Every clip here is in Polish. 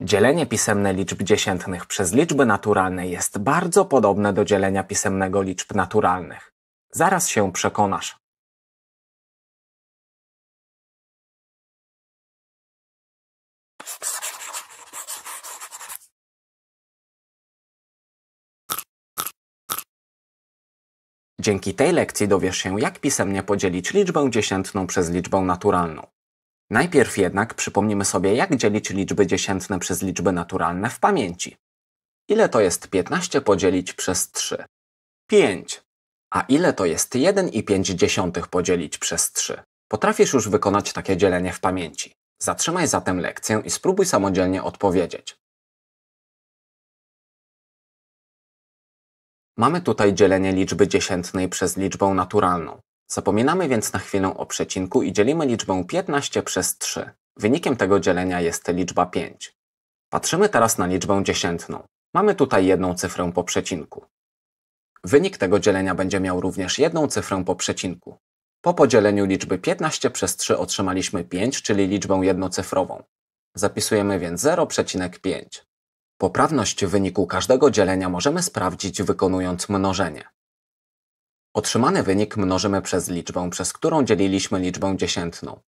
Dzielenie pisemne liczb dziesiętnych przez liczby naturalne jest bardzo podobne do dzielenia pisemnego liczb naturalnych. Zaraz się przekonasz. Dzięki tej lekcji dowiesz się, jak pisemnie podzielić liczbę dziesiętną przez liczbę naturalną. Najpierw jednak przypomnimy sobie, jak dzielić liczby dziesiętne przez liczby naturalne w pamięci. Ile to jest 15 podzielić przez 3? 5. A ile to jest 1,5 podzielić przez 3? Potrafisz już wykonać takie dzielenie w pamięci. Zatrzymaj zatem lekcję i spróbuj samodzielnie odpowiedzieć. Mamy tutaj dzielenie liczby dziesiętnej przez liczbę naturalną. Zapominamy więc na chwilę o przecinku i dzielimy liczbę 15 przez 3. Wynikiem tego dzielenia jest liczba 5. Patrzymy teraz na liczbę dziesiętną. Mamy tutaj jedną cyfrę po przecinku. Wynik tego dzielenia będzie miał również jedną cyfrę po przecinku. Po podzieleniu liczby 15 przez 3 otrzymaliśmy 5, czyli liczbę jednocyfrową. Zapisujemy więc 0,5. Poprawność wyniku każdego dzielenia możemy sprawdzić wykonując mnożenie. Otrzymany wynik mnożymy przez liczbę, przez którą dzieliliśmy liczbę dziesiętną.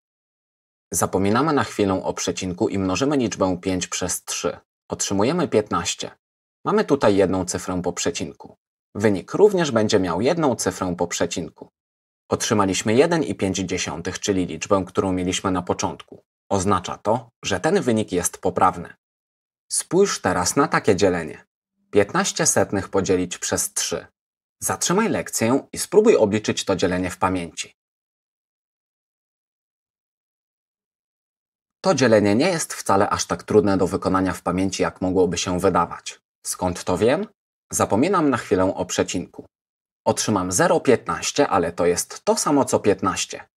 Zapominamy na chwilę o przecinku i mnożymy liczbę 5 przez 3. Otrzymujemy 15. Mamy tutaj jedną cyfrę po przecinku. Wynik również będzie miał jedną cyfrę po przecinku. Otrzymaliśmy 1,5, czyli liczbę, którą mieliśmy na początku. Oznacza to, że ten wynik jest poprawny. Spójrz teraz na takie dzielenie. 15 setnych podzielić przez 3 Zatrzymaj lekcję i spróbuj obliczyć to dzielenie w pamięci. To dzielenie nie jest wcale aż tak trudne do wykonania w pamięci, jak mogłoby się wydawać. Skąd to wiem? Zapominam na chwilę o przecinku. Otrzymam 0,15, ale to jest to samo co 15.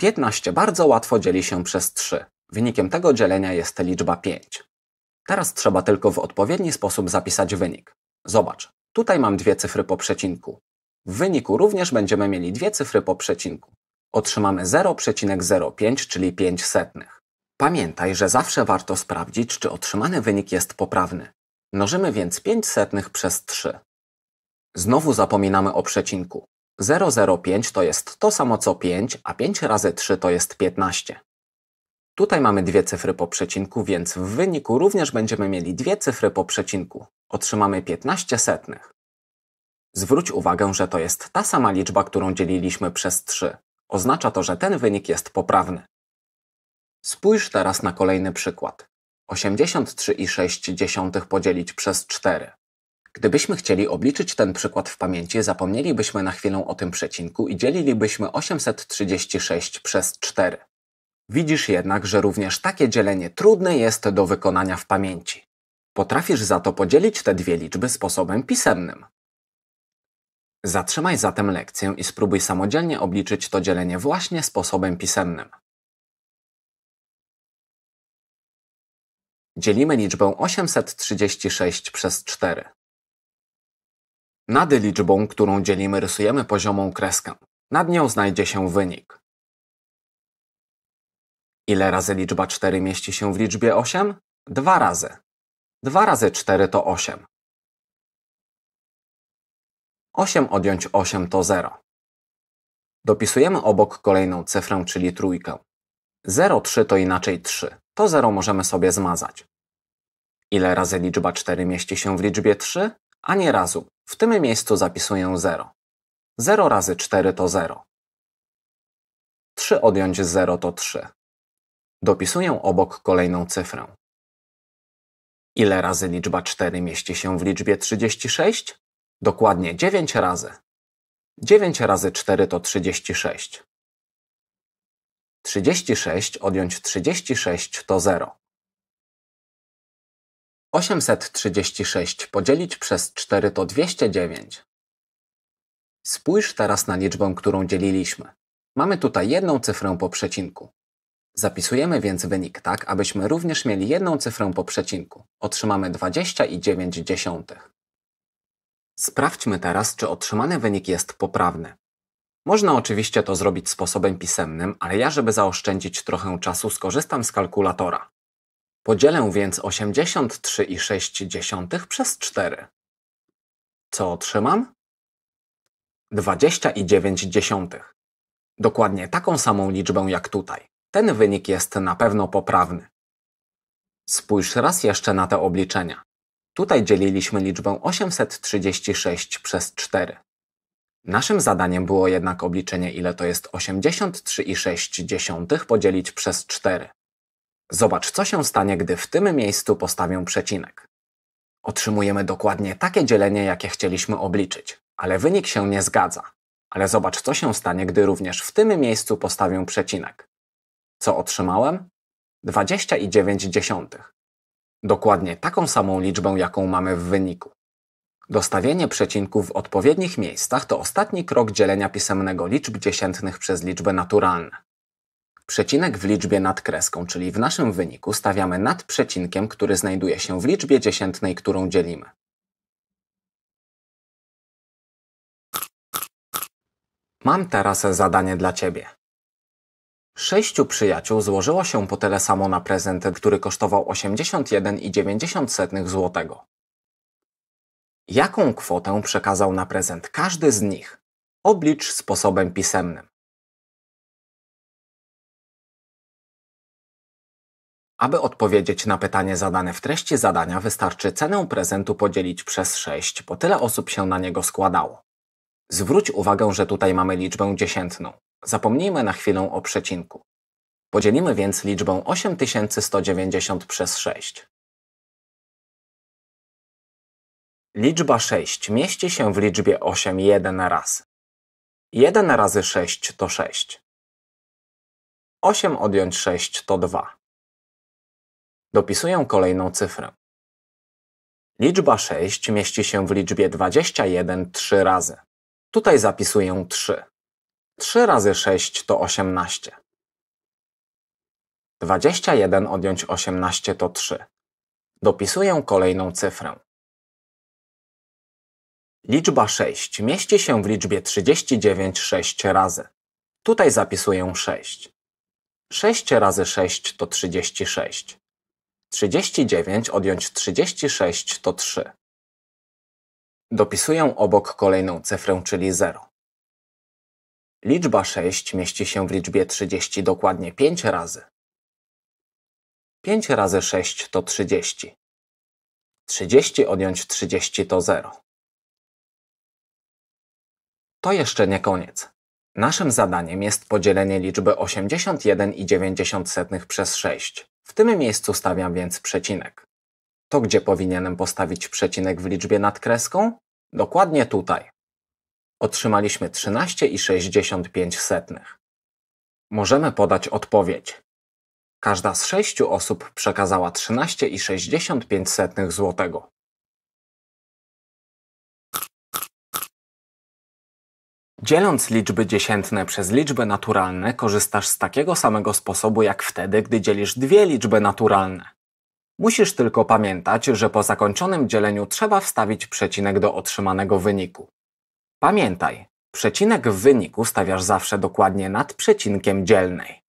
15 bardzo łatwo dzieli się przez 3. Wynikiem tego dzielenia jest liczba 5. Teraz trzeba tylko w odpowiedni sposób zapisać wynik. Zobacz, Tutaj mam dwie cyfry po przecinku. W wyniku również będziemy mieli dwie cyfry po przecinku. Otrzymamy 0,05, czyli 5 setnych. Pamiętaj, że zawsze warto sprawdzić, czy otrzymany wynik jest poprawny. Mnożymy więc 5 setnych przez 3. Znowu zapominamy o przecinku. 0,05 to jest to samo co 5, a 5 razy 3 to jest 15. Tutaj mamy dwie cyfry po przecinku, więc w wyniku również będziemy mieli dwie cyfry po przecinku. Otrzymamy 15 setnych. Zwróć uwagę, że to jest ta sama liczba, którą dzieliliśmy przez 3. Oznacza to, że ten wynik jest poprawny. Spójrz teraz na kolejny przykład. 83,6 podzielić przez 4. Gdybyśmy chcieli obliczyć ten przykład w pamięci, zapomnielibyśmy na chwilę o tym przecinku i dzielilibyśmy 836 przez 4. Widzisz jednak, że również takie dzielenie trudne jest do wykonania w pamięci. Potrafisz za to podzielić te dwie liczby sposobem pisemnym. Zatrzymaj zatem lekcję i spróbuj samodzielnie obliczyć to dzielenie właśnie sposobem pisemnym. Dzielimy liczbę 836 przez 4. Nad liczbą, którą dzielimy, rysujemy poziomą kreskę. Nad nią znajdzie się wynik. Ile razy liczba 4 mieści się w liczbie 8? Dwa razy. 2 razy 4 to 8. 8 odjąć 8 to 0. Dopisujemy obok kolejną cyfrę, czyli trójkę. 0,3 to inaczej 3. To 0 możemy sobie zmazać. Ile razy liczba 4 mieści się w liczbie 3? A nie razu. W tym miejscu zapisuję 0. 0 razy 4 to 0. 3 odjąć 0 to 3. Dopisuję obok kolejną cyfrę. Ile razy liczba 4 mieści się w liczbie 36? Dokładnie 9 razy. 9 razy 4 to 36. 36 odjąć 36 to 0. 836 podzielić przez 4 to 209. Spójrz teraz na liczbę, którą dzieliliśmy. Mamy tutaj jedną cyfrę po przecinku. Zapisujemy więc wynik tak, abyśmy również mieli jedną cyfrę po przecinku. Otrzymamy 20,9. Sprawdźmy teraz, czy otrzymany wynik jest poprawny. Można oczywiście to zrobić sposobem pisemnym, ale ja, żeby zaoszczędzić trochę czasu, skorzystam z kalkulatora. Podzielę więc 83,6 przez 4. Co otrzymam? 20,9. Dokładnie taką samą liczbę jak tutaj ten wynik jest na pewno poprawny. Spójrz raz jeszcze na te obliczenia. Tutaj dzieliliśmy liczbę 836 przez 4. Naszym zadaniem było jednak obliczenie, ile to jest 83,6 podzielić przez 4. Zobacz, co się stanie, gdy w tym miejscu postawię przecinek. Otrzymujemy dokładnie takie dzielenie, jakie chcieliśmy obliczyć, ale wynik się nie zgadza. Ale zobacz, co się stanie, gdy również w tym miejscu postawię przecinek co otrzymałem? 29,9. Dokładnie taką samą liczbę, jaką mamy w wyniku. Dostawienie przecinków w odpowiednich miejscach to ostatni krok dzielenia pisemnego liczb dziesiętnych przez liczbę naturalne. Przecinek w liczbie nad kreską, czyli w naszym wyniku stawiamy nad przecinkiem, który znajduje się w liczbie dziesiętnej, którą dzielimy. Mam teraz zadanie dla Ciebie. Sześciu przyjaciół złożyło się po tyle samo na prezent, który kosztował 81,90 zł. Jaką kwotę przekazał na prezent każdy z nich? Oblicz sposobem pisemnym. Aby odpowiedzieć na pytanie zadane w treści zadania, wystarczy cenę prezentu podzielić przez 6, bo tyle osób się na niego składało. Zwróć uwagę, że tutaj mamy liczbę dziesiętną. Zapomnijmy na chwilę o przecinku. Podzielimy więc liczbę 8190 przez 6. Liczba 6 mieści się w liczbie 8 jeden raz. 1 razy 6 to 6. 8 odjąć 6 to 2. Dopisuję kolejną cyfrę. Liczba 6 mieści się w liczbie 21 3 razy. Tutaj zapisuję 3. 3 razy 6 to 18. 21 odjąć 18 to 3. Dopisuję kolejną cyfrę. Liczba 6 mieści się w liczbie 39 6 razy. Tutaj zapisuję 6. 6 razy 6 to 36. 39 odjąć 36 to 3. Dopisuję obok kolejną cyfrę, czyli 0. Liczba 6 mieści się w liczbie 30 dokładnie 5 razy. 5 razy 6 to 30. 30 odjąć 30 to 0. To jeszcze nie koniec. Naszym zadaniem jest podzielenie liczby 81,9 przez 6. W tym miejscu stawiam więc przecinek. To gdzie powinienem postawić przecinek w liczbie nad kreską? Dokładnie tutaj otrzymaliśmy 13,65. Możemy podać odpowiedź. Każda z sześciu osób przekazała 13,65 złotego. Dzieląc liczby dziesiętne przez liczby naturalne, korzystasz z takiego samego sposobu jak wtedy, gdy dzielisz dwie liczby naturalne. Musisz tylko pamiętać, że po zakończonym dzieleniu trzeba wstawić przecinek do otrzymanego wyniku. Pamiętaj, przecinek w wyniku stawiasz zawsze dokładnie nad przecinkiem dzielnej.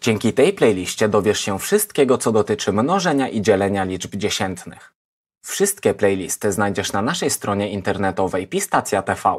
Dzięki tej playliście dowiesz się wszystkiego, co dotyczy mnożenia i dzielenia liczb dziesiętnych. Wszystkie playlisty znajdziesz na naszej stronie internetowej Pistacja TV.